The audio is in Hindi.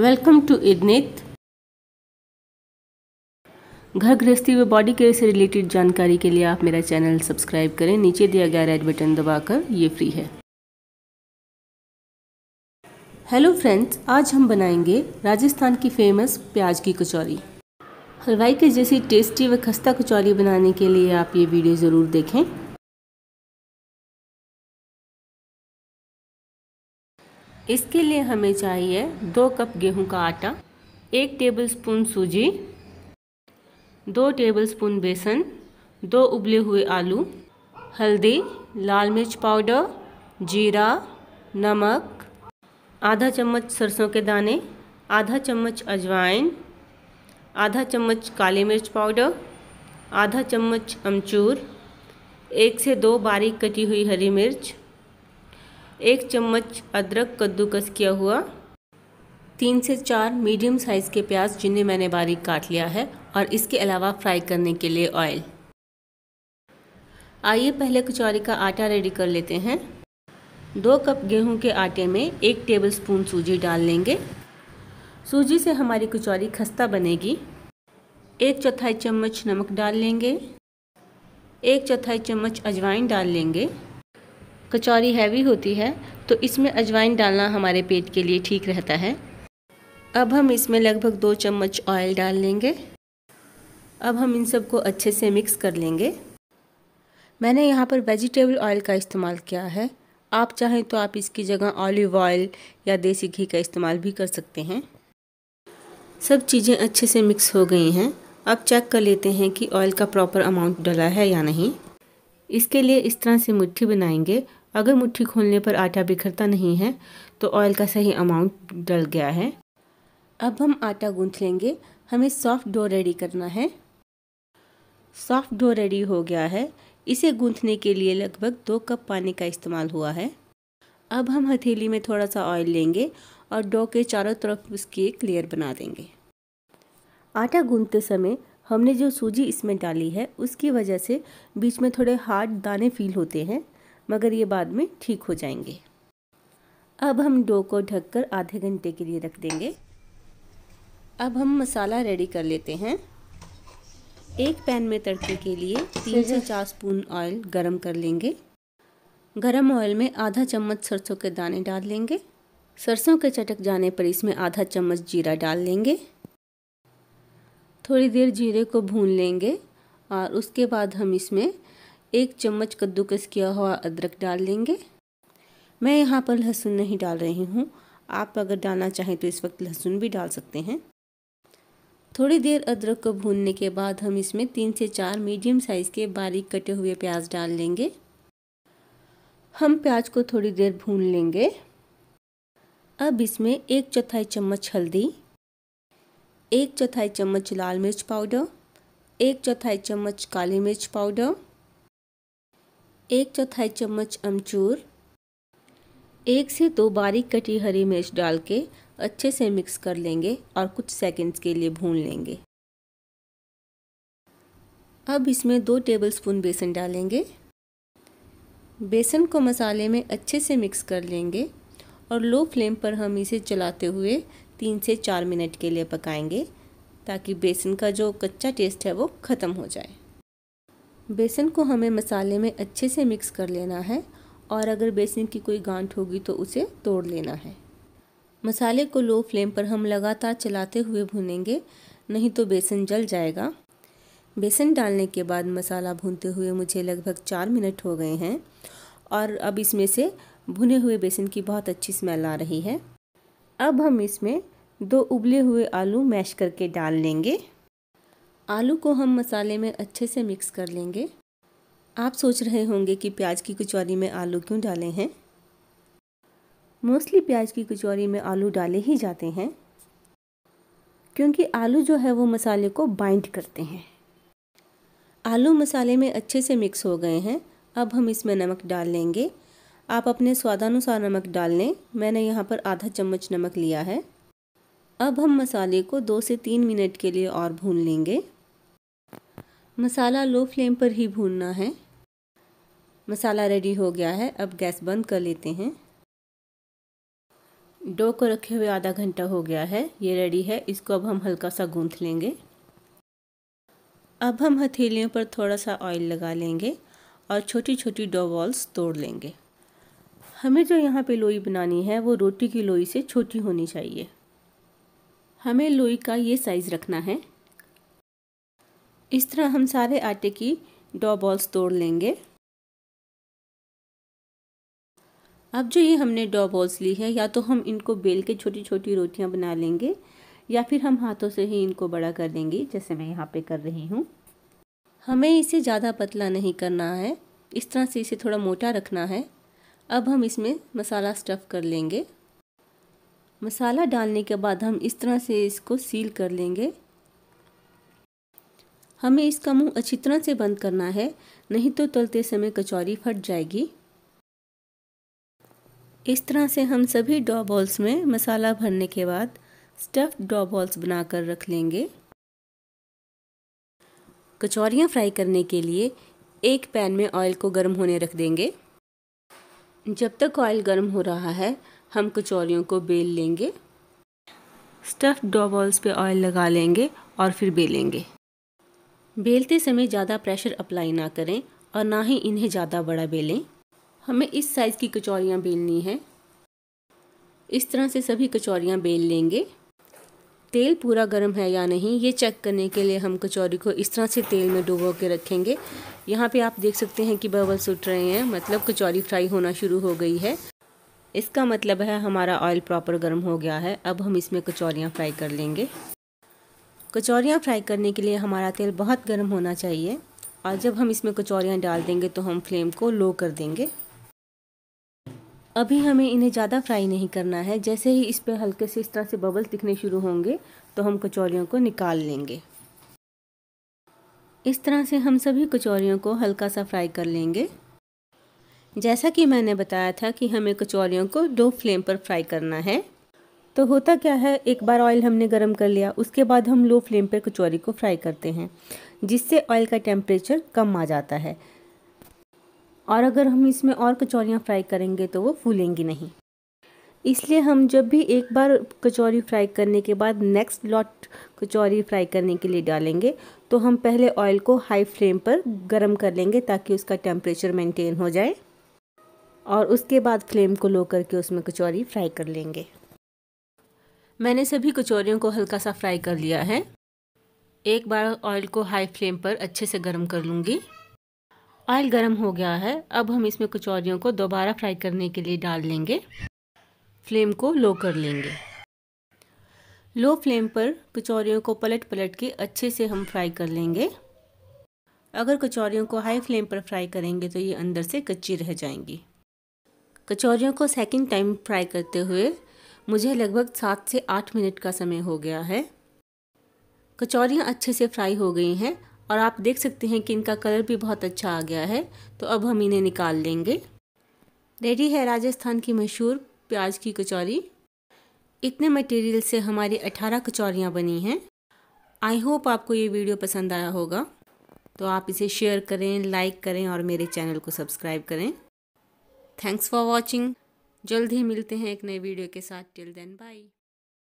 वेलकम टू इडनित घर गृहस्थी व बॉडी केयर से रिलेटेड जानकारी के लिए आप मेरा चैनल सब्सक्राइब करें नीचे दिया गया रेड बटन दबाकर ये फ्री है हेलो फ्रेंड्स आज हम बनाएंगे राजस्थान की फेमस प्याज की कचौरी हलवाई के जैसी टेस्टी व खस्ता कचौरी बनाने के लिए आप ये वीडियो ज़रूर देखें इसके लिए हमें चाहिए दो कप गेहूं का आटा एक टेबलस्पून सूजी दो टेबलस्पून बेसन दो उबले हुए आलू हल्दी लाल मिर्च पाउडर जीरा नमक आधा चम्मच सरसों के दाने आधा चम्मच अजवाइन आधा चम्मच काली मिर्च पाउडर आधा चम्मच अमचूर एक से दो बारीक कटी हुई हरी मिर्च एक चम्मच अदरक कद्दूकस किया हुआ तीन से चार मीडियम साइज़ के प्याज जिन्हें मैंने बारीक काट लिया है और इसके अलावा फ्राई करने के लिए ऑयल आइए पहले कचौरी का आटा रेडी कर लेते हैं दो कप गेहूं के आटे में एक टेबलस्पून सूजी डाल लेंगे सूजी से हमारी कचौरी खस्ता बनेगी एक चौथाई चम्मच नमक डाल लेंगे एक चौथाई चम्मच अजवाइन डाल लेंगे कचौरी हैवी होती है तो इसमें अजवाइन डालना हमारे पेट के लिए ठीक रहता है अब हम इसमें लगभग दो चम्मच ऑयल डाल लेंगे अब हम इन सबको अच्छे से मिक्स कर लेंगे मैंने यहाँ पर वेजिटेबल ऑयल का इस्तेमाल किया है आप चाहें तो आप इसकी जगह ऑलिव ऑयल या देसी घी का इस्तेमाल भी कर सकते हैं सब चीज़ें अच्छे से मिक्स हो गई हैं अब चेक कर लेते हैं कि ऑयल का प्रॉपर अमाउंट डला है या नहीं इसके लिए इस तरह से मुट्ठी बनाएंगे अगर मुट्ठी खोलने पर आटा बिखरता नहीं है तो ऑयल का सही अमाउंट डल गया है अब हम आटा गूंथ लेंगे हमें सॉफ्ट डो रेडी करना है सॉफ्ट डो रेडी हो गया है इसे गूंथने के लिए लगभग दो कप पानी का इस्तेमाल हुआ है अब हम हथेली में थोड़ा सा ऑयल लेंगे और डो के चारों तरफ उसकी एक लेयर बना देंगे आटा गूंथते समय हमने जो सूजी इसमें डाली है उसकी वजह से बीच में थोड़े हार्ड दाने फील होते हैं मगर ये बाद में ठीक हो जाएंगे अब हम डो को ढककर आधे घंटे के लिए रख देंगे अब हम मसाला रेडी कर लेते हैं एक पैन में तड़के के लिए तीन से चार स्पून ऑयल गरम कर लेंगे गरम ऑयल में आधा चम्मच सरसों के दाने डाल लेंगे सरसों के चटक जाने पर इसमें आधा चम्मच जीरा डाल लेंगे थोड़ी देर जीरे को भून लेंगे और उसके बाद हम इसमें एक चम्मच कद्दूकस किया हुआ अदरक डाल लेंगे मैं यहाँ पर लहसुन नहीं डाल रही हूँ आप अगर डालना चाहें तो इस वक्त लहसुन भी डाल सकते हैं थोड़ी देर अदरक को भूनने के बाद हम इसमें तीन से चार मीडियम साइज़ के बारीक कटे हुए प्याज डाल लेंगे हम प्याज को थोड़ी देर भून लेंगे अब इसमें एक चौथाई चम्मच हल्दी एक चौथाई चम्मच लाल मिर्च पाउडर एक चौथाई चम्मच काली मिर्च पाउडर एक चौथाई चम्मच अमचूर एक से दो बारीक कटी हरी मिर्च डाल के अच्छे से मिक्स कर लेंगे और कुछ सेकंड्स के लिए भून लेंगे अब इसमें दो टेबलस्पून बेसन डालेंगे बेसन को मसाले में अच्छे से मिक्स कर लेंगे और लो फ्लेम पर हम इसे चलाते हुए तीन से चार मिनट के लिए पकाएंगे ताकि बेसन का जो कच्चा टेस्ट है वो ख़त्म हो जाए बेसन को हमें मसाले में अच्छे से मिक्स कर लेना है और अगर बेसन की कोई गांठ होगी तो उसे तोड़ लेना है मसाले को लो फ्लेम पर हम लगातार चलाते हुए भूनेंगे नहीं तो बेसन जल जाएगा बेसन डालने के बाद मसाला भूनते हुए मुझे लगभग चार मिनट हो गए हैं और अब इसमें से भुने हुए बेसन की बहुत अच्छी स्मेल आ रही है अब हम इसमें दो उबले हुए आलू मैश करके डाल लेंगे आलू को हम मसाले में अच्छे से मिक्स कर लेंगे आप सोच रहे होंगे कि प्याज की कचौरी में आलू क्यों डाले हैं मोस्टली प्याज की कचौरी में आलू डाले ही जाते हैं क्योंकि आलू जो है वो मसाले को बाइंड करते हैं आलू मसाले में अच्छे से मिक्स हो गए हैं अब हम इसमें नमक डाल लेंगे आप अपने स्वादानुसार नमक डाल लें मैंने यहाँ पर आधा चम्मच नमक लिया है अब हम मसाले को दो से तीन मिनट के लिए और भून लेंगे मसाला लो फ्लेम पर ही भूनना है मसाला रेडी हो गया है अब गैस बंद कर लेते हैं डो को रखे हुए आधा घंटा हो गया है ये रेडी है इसको अब हम हल्का सा गूंथ लेंगे अब हम हथेलियों पर थोड़ा सा ऑयल लगा लेंगे और छोटी छोटी डो बॉल्स तोड़ लेंगे हमें जो यहाँ पे लोई बनानी है वो रोटी की लोई से छोटी होनी चाहिए हमें लोई का ये साइज़ रखना है इस तरह हम सारे आटे की डॉ बॉल्स तोड़ लेंगे अब जो ये हमने डो बॉल्स ली है या तो हम इनको बेल के छोटी छोटी रोटियाँ बना लेंगे या फिर हम हाथों से ही इनको बड़ा कर देंगे जैसे मैं यहाँ पे कर रही हूँ हमें इसे ज़्यादा पतला नहीं करना है इस तरह से इसे थोड़ा मोटा रखना है अब हम इसमें मसाला स्टफ़ कर लेंगे मसाला डालने के बाद हम इस तरह से इसको सील कर लेंगे हमें इसका मुंह अच्छी तरह से बंद करना है नहीं तो तलते समय कचौरी फट जाएगी इस तरह से हम सभी डॉ बॉल्स में मसाला भरने के बाद स्टफ्ड डॉ बॉल्स बनाकर रख लेंगे कचौरियाँ फ्राई करने के लिए एक पैन में ऑयल को गर्म होने रख देंगे जब तक ऑयल गर्म हो रहा है हम कचौरियों को बेल लेंगे स्टफ्ड डो बॉल्स पे ऑयल लगा लेंगे और फिर बेलेंगे बेलते समय ज़्यादा प्रेशर अप्लाई ना करें और ना ही इन्हें ज़्यादा बड़ा बेलें हमें इस साइज़ की कचौरियाँ बेलनी हैं इस तरह से सभी कचौरियाँ बेल लेंगे तेल पूरा गर्म है या नहीं ये चेक करने के लिए हम कचौरी को इस तरह से तेल में डुबो के रखेंगे यहाँ पे आप देख सकते हैं कि बबल्स उठ रहे हैं मतलब कचौरी फ्राई होना शुरू हो गई है इसका मतलब है हमारा ऑयल प्रॉपर गर्म हो गया है अब हम इसमें कचौरियाँ फ्राई कर लेंगे कचौरियाँ फ्राई करने के लिए हमारा तेल बहुत गर्म होना चाहिए और जब हम इसमें कचौरियाँ डाल देंगे तो हम फ्लेम को लो कर देंगे अभी हमें इन्हें ज़्यादा फ्राई नहीं करना है जैसे ही इस पर हल्के से इस तरह से बबल्स दिखने शुरू होंगे तो हम कचौरियों को निकाल लेंगे इस तरह से हम सभी कचौरियों को हल्का सा फ्राई कर लेंगे जैसा कि मैंने बताया था कि हमें कचौरियों को लो फ्लेम पर फ्राई करना है तो होता क्या है एक बार ऑयल हमने गर्म कर लिया उसके बाद हम लो फ्लेम पर कचौरी को फ्राई करते हैं जिससे ऑयल का टेम्परेचर कम आ जाता है और अगर हम इसमें और कचौरियाँ फ्राई करेंगे तो वो फूलेंगी नहीं इसलिए हम जब भी एक बार कचौरी फ्राई करने के बाद नेक्स्ट लॉट कचौरी फ्राई करने के लिए डालेंगे तो हम पहले ऑयल को हाई फ्लेम पर गर्म कर लेंगे ताकि उसका टेम्परेचर मेंटेन हो जाए और उसके बाद फ्लेम को लो करके उसमें कचौरी फ्राई कर लेंगे मैंने सभी कचौरियों को हल्का सा फ्राई कर लिया है एक बार ऑयल को हाई फ्लेम पर अच्छे से गर्म कर लूँगी ऑयल गर्म हो गया है अब हम इसमें कचौरियों को दोबारा फ्राई करने के लिए डाल लेंगे फ्लेम को लो कर लेंगे लो फ्लेम पर कचौरियों को पलट पलट के अच्छे से हम फ्राई कर लेंगे अगर कचौरियों को हाई फ्लेम पर फ्राई करेंगे तो ये अंदर से कच्ची रह जाएंगी कचौरियों को सेकंड टाइम फ्राई करते हुए मुझे लगभग सात से आठ मिनट का समय हो गया है कचौरियाँ अच्छे से फ्राई हो गई हैं और आप देख सकते हैं कि इनका कलर भी बहुत अच्छा आ गया है तो अब हम इन्हें निकाल लेंगे रेडी है राजस्थान की मशहूर प्याज की कचौरी इतने मटेरियल से हमारी 18 कचौरियाँ बनी हैं आई होप आपको ये वीडियो पसंद आया होगा तो आप इसे शेयर करें लाइक करें और मेरे चैनल को सब्सक्राइब करें थैंक्स फॉर वॉचिंग जल्द ही मिलते हैं एक नए वीडियो के साथ टिल देन बाई